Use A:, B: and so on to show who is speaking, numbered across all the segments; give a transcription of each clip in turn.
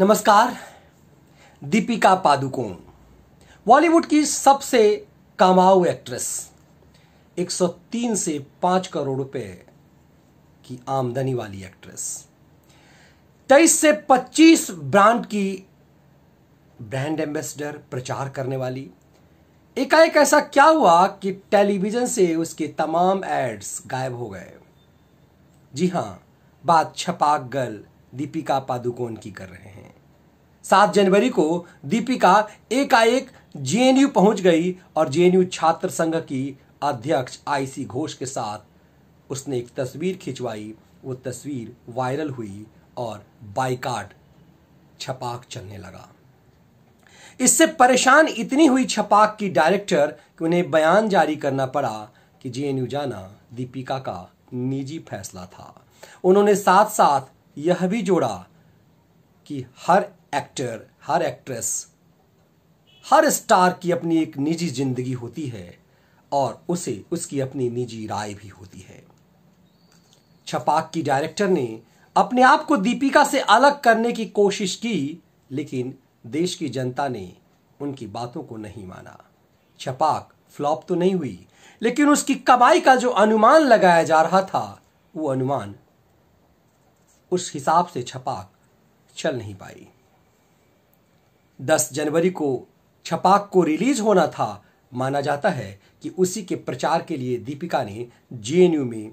A: नमस्कार दीपिका पादुकोण बॉलीवुड की सबसे कामाऊ एक्ट्रेस 103 से 5 करोड़ रुपए की आमदनी वाली एक्ट्रेस 23 से 25 ब्रांड की ब्रांड एम्बेसडर प्रचार करने वाली एकाएक ऐसा क्या हुआ कि टेलीविजन से उसके तमाम एड्स गायब हो गए जी हां बात छपाक गर्ल दीपिका पादुकोण की कर रहे हैं सात जनवरी को दीपिका एकाएक जेएनयू पहुंच गई और जेएनयू छात्र संघ की अध्यक्ष आईसी घोष के साथ उसने एक तस्वीर खिंचवाई वो तस्वीर वायरल हुई और बाइकाट छपाक चलने लगा इससे परेशान इतनी हुई छपाक की डायरेक्टर कि उन्हें बयान जारी करना पड़ा कि जेएनयू जाना दीपिका का निजी फैसला था उन्होंने साथ साथ यह भी जोड़ा कि हर एक्टर हर एक्ट्रेस हर स्टार की अपनी एक निजी जिंदगी होती है और उसे उसकी अपनी निजी राय भी होती है छपाक की डायरेक्टर ने अपने आप को दीपिका से अलग करने की कोशिश की लेकिन देश की जनता ने उनकी बातों को नहीं माना छपाक फ्लॉप तो नहीं हुई लेकिन उसकी कमाई का जो अनुमान लगाया जा रहा था वो अनुमान उस हिसाब से छपाक चल नहीं पाई दस जनवरी को छपाक को रिलीज होना था माना जाता है कि उसी के प्रचार के लिए दीपिका ने जेएनयू में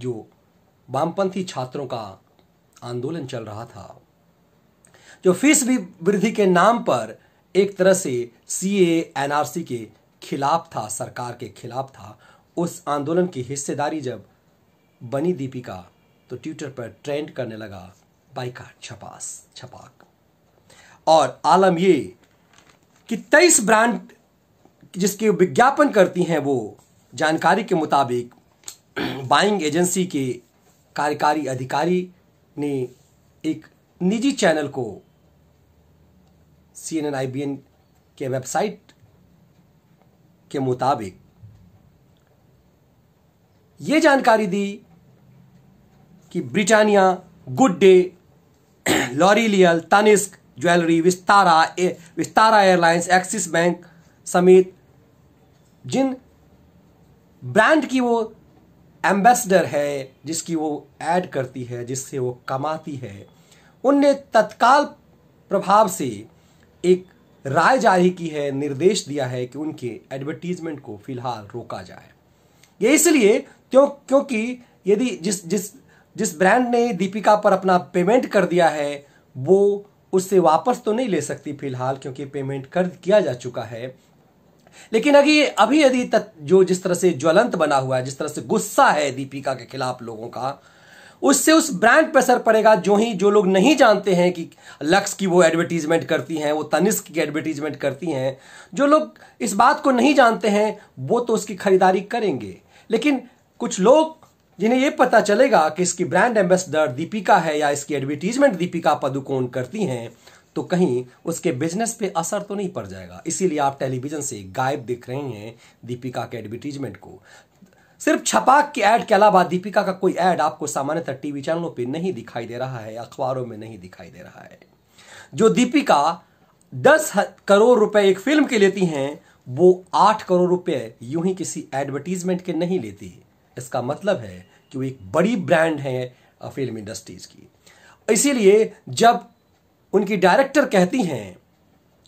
A: जो वामपंथी छात्रों का आंदोलन चल रहा था जो फीस भी वृद्धि के नाम पर एक तरह से सी एनआरसी के खिलाफ था सरकार के खिलाफ था उस आंदोलन की हिस्सेदारी जब बनी दीपिका तो ट्विटर पर ट्रेंड करने लगा बाइकाट छपास छपाक और आलम ये कि तेईस ब्रांड जिसके विज्ञापन करती हैं वो जानकारी के मुताबिक बाइंग एजेंसी के कार्यकारी अधिकारी ने एक निजी चैनल को C N N I B N के वेबसाइट के मुताबिक ये जानकारी दी कि Britannia Good Day L'Oreal Tanishq jewellery Vistara ए, विस्तारा एयरलाइंस एक्सिस बैंक समेत जिन ब्रांड की वो एम्बेसडर है जिसकी वो ऐड करती है जिससे वो कमाती है उनने तत्काल प्रभाव से एक राय जारी की है निर्देश दिया है कि उनके एडवर्टीजमेंट को फिलहाल रोका जाए ये इसलिए क्यों क्योंकि यदि जिस जिस जिस ब्रांड ने दीपिका पर अपना पेमेंट कर दिया है वो उससे वापस तो नहीं ले सकती फिलहाल क्योंकि पेमेंट कर किया जा चुका है लेकिन अभी अभी यदि जो जिस तरह से ज्वलंत बना हुआ है जिस तरह से गुस्सा है दीपिका के खिलाफ लोगों का उससे उस ब्रांड पर असर पड़ेगा जो ही जो लोग नहीं जानते हैं कि लक्स की वो एडवर्टीजमेंट करती हैं वो तनिष्क की एडवर्टीजमेंट करती हैं जो लोग इस बात को नहीं जानते हैं वो तो उसकी खरीदारी करेंगे लेकिन कुछ लोग जिन्हें ये पता चलेगा कि इसकी ब्रांड एम्बेसडर दीपिका है या इसकी एडवर्टीजमेंट दीपिका पदुकोण करती हैं तो कहीं उसके बिजनेस पे असर तो नहीं पड़ जाएगा इसीलिए आप टेलीविजन से गायब दिख रहे हैं दीपिका के एडवर्टीजमेंट को सिर्फ छपाक के ऐड के अलावा दीपिका का कोई ऐड आपको सामान्यतः टीवी चैनलों पे नहीं दिखाई दे रहा है अखबारों में नहीं दिखाई दे रहा है जो दीपिका दस करोड़ रुपए एक फिल्म के लेती हैं वो आठ करोड़ रुपए यूं ही किसी एडवर्टीजमेंट के नहीं लेती इसका मतलब है कि वो एक बड़ी ब्रांड है फिल्म इंडस्ट्रीज़ की इसीलिए जब उनकी डायरेक्टर कहती हैं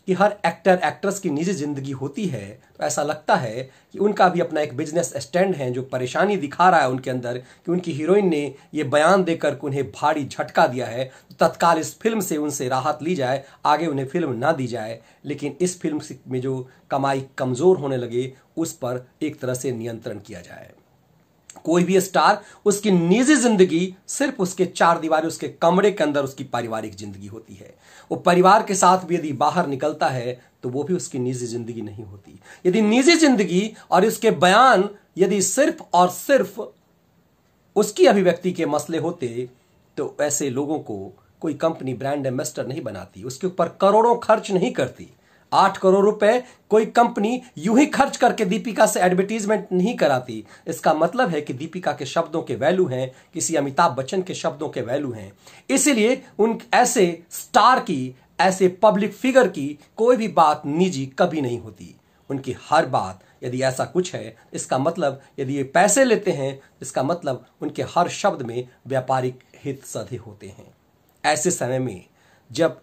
A: कि हर एक्टर एक्ट्रेस की निजी ज़िंदगी होती है तो ऐसा लगता है कि उनका भी अपना एक बिजनेस स्टैंड है जो परेशानी दिखा रहा है उनके अंदर कि उनकी हीरोइन ने ये बयान देकर उन्हें भारी झटका दिया है तो तत्काल इस फिल्म से उनसे राहत ली जाए आगे उन्हें फिल्म ना दी जाए लेकिन इस फिल्म में जो कमाई कमज़ोर होने लगे उस पर एक तरह से नियंत्रण किया जाए कोई भी स्टार उसकी निजी जिंदगी सिर्फ उसके चार दीवार उसके कमरे के अंदर उसकी पारिवारिक जिंदगी होती है वो परिवार के साथ भी यदि बाहर निकलता है तो वो भी उसकी निजी जिंदगी नहीं होती यदि निजी जिंदगी और इसके बयान यदि सिर्फ और सिर्फ उसकी अभिव्यक्ति के मसले होते तो ऐसे लोगों को कोई कंपनी ब्रांड एम्बेस्टर नहीं बनाती उसके ऊपर करोड़ों खर्च नहीं करती आठ करोड़ रुपए कोई कंपनी यूं ही खर्च करके दीपिका से एडवर्टीजमेंट नहीं कराती इसका मतलब है कि दीपिका के शब्दों के वैल्यू हैं किसी अमिताभ बच्चन के शब्दों के वैल्यू हैं इसीलिए उन ऐसे स्टार की ऐसे पब्लिक फिगर की कोई भी बात निजी कभी नहीं होती उनकी हर बात यदि ऐसा कुछ है इसका मतलब यदि ये पैसे लेते हैं इसका मतलब उनके हर शब्द में व्यापारिक हित सधे होते हैं ऐसे समय में जब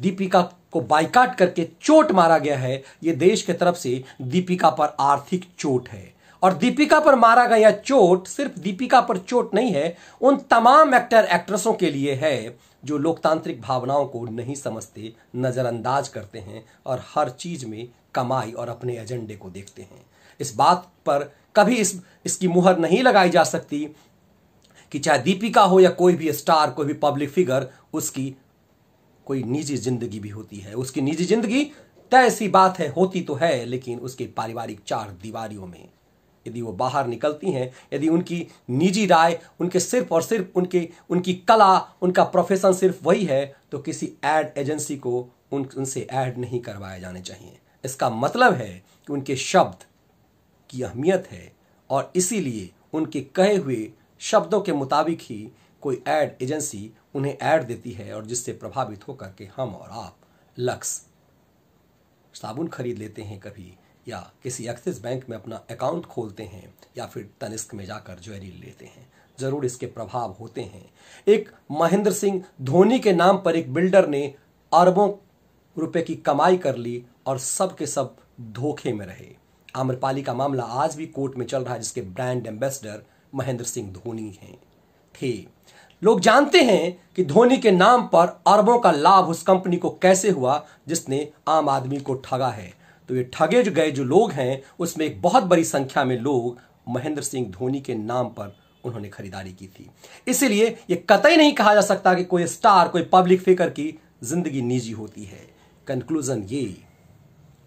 A: दीपिका को बाइकाट करके चोट मारा गया है ये देश की तरफ से दीपिका पर आर्थिक चोट है और दीपिका पर मारा गया चोट सिर्फ दीपिका पर चोट नहीं है उन तमाम एक्टर एक्ट्रेसों के लिए है जो लोकतांत्रिक भावनाओं को नहीं समझते नज़रअंदाज करते हैं और हर चीज़ में कमाई और अपने एजेंडे को देखते हैं इस बात पर कभी इस इसकी मुहर नहीं लगाई जा सकती कि चाहे दीपिका हो या कोई भी स्टार कोई भी पब्लिक फिगर उसकी कोई निजी जिंदगी भी होती है उसकी निजी जिंदगी तय तो सी बात है होती तो है लेकिन उसके पारिवारिक चार दीवारियों में यदि वो बाहर निकलती हैं यदि उनकी निजी राय उनके सिर्फ और सिर्फ उनके उनकी कला उनका प्रोफेशन सिर्फ वही है तो किसी एड एजेंसी को उन उनसे ऐड नहीं करवाए जाने चाहिए इसका मतलब है कि उनके शब्द की अहमियत है और इसीलिए उनके कहे हुए शब्दों के मुताबिक ही कोई ऐड एजेंसी उन्हें ऐड देती है और जिससे प्रभावित होकर के हम और आप लक्स साबुन खरीद लेते हैं कभी या किसी एक्सिस बैंक में अपना अकाउंट खोलते हैं या फिर तनिस्क में जाकर ज्वेलरी लेते हैं जरूर इसके प्रभाव होते हैं एक महेंद्र सिंह धोनी के नाम पर एक बिल्डर ने अरबों रुपए की कमाई कर ली और सब के सब धोखे में रहे आम्रपाली का मामला आज भी कोर्ट में चल रहा है जिसके ब्रांड एम्बेसडर महेंद्र सिंह धोनी हैं थे लोग जानते हैं कि धोनी के नाम पर अरबों का लाभ उस कंपनी को कैसे हुआ जिसने आम आदमी को ठगा है तो ये ठगे गए जो लोग हैं उसमें एक बहुत बड़ी संख्या में लोग महेंद्र सिंह धोनी के नाम पर उन्होंने खरीदारी की थी इसीलिए यह कतई नहीं कहा जा सकता कि कोई स्टार कोई पब्लिक फिगर की जिंदगी निजी होती है कंक्लूजन ये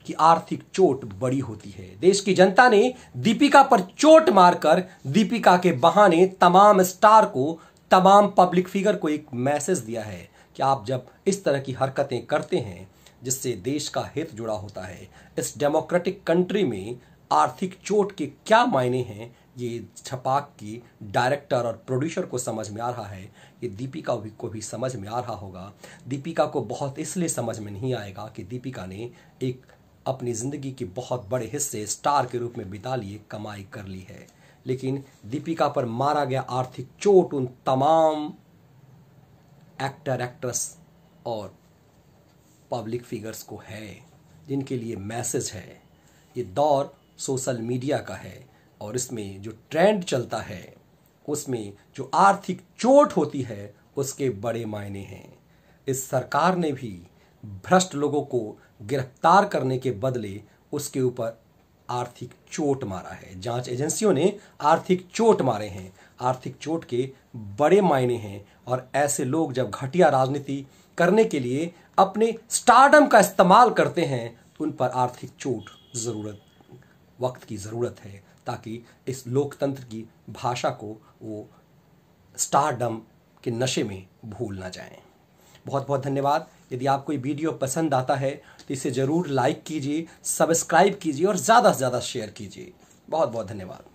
A: कि आर्थिक चोट बड़ी होती है देश की जनता ने दीपिका पर चोट मारकर दीपिका के बहाने तमाम स्टार को तमाम पब्लिक फिगर को एक मैसेज दिया है कि आप जब इस तरह की हरकतें करते हैं जिससे देश का हित जुड़ा होता है इस डेमोक्रेटिक कंट्री में आर्थिक चोट के क्या मायने हैं ये छपाक की डायरेक्टर और प्रोड्यूसर को समझ में आ रहा है ये दीपिका भी को भी समझ में आ रहा होगा दीपिका को बहुत इसलिए समझ में नहीं आएगा कि दीपिका ने एक अपनी ज़िंदगी के बहुत बड़े हिस्से स्टार के रूप में बिता लिए कमाई कर ली है लेकिन दीपिका पर मारा गया आर्थिक चोट उन तमाम एक्टर एक्ट्रेस और पब्लिक फिगर्स को है जिनके लिए मैसेज है ये दौर सोशल मीडिया का है और इसमें जो ट्रेंड चलता है उसमें जो आर्थिक चोट होती है उसके बड़े मायने हैं इस सरकार ने भी भ्रष्ट लोगों को गिरफ्तार करने के बदले उसके ऊपर आर्थिक चोट मारा है जांच एजेंसियों ने आर्थिक चोट मारे हैं आर्थिक चोट के बड़े मायने हैं और ऐसे लोग जब घटिया राजनीति करने के लिए अपने स्टार्डम का इस्तेमाल करते हैं तो उन पर आर्थिक चोट ज़रूरत वक्त की ज़रूरत है ताकि इस लोकतंत्र की भाषा को वो स्टारडम के नशे में भूल ना जाएं बहुत बहुत धन्यवाद यदि आपको ये वीडियो पसंद आता है तो इसे ज़रूर लाइक कीजिए सब्सक्राइब कीजिए और ज़्यादा से ज़्यादा शेयर कीजिए बहुत बहुत धन्यवाद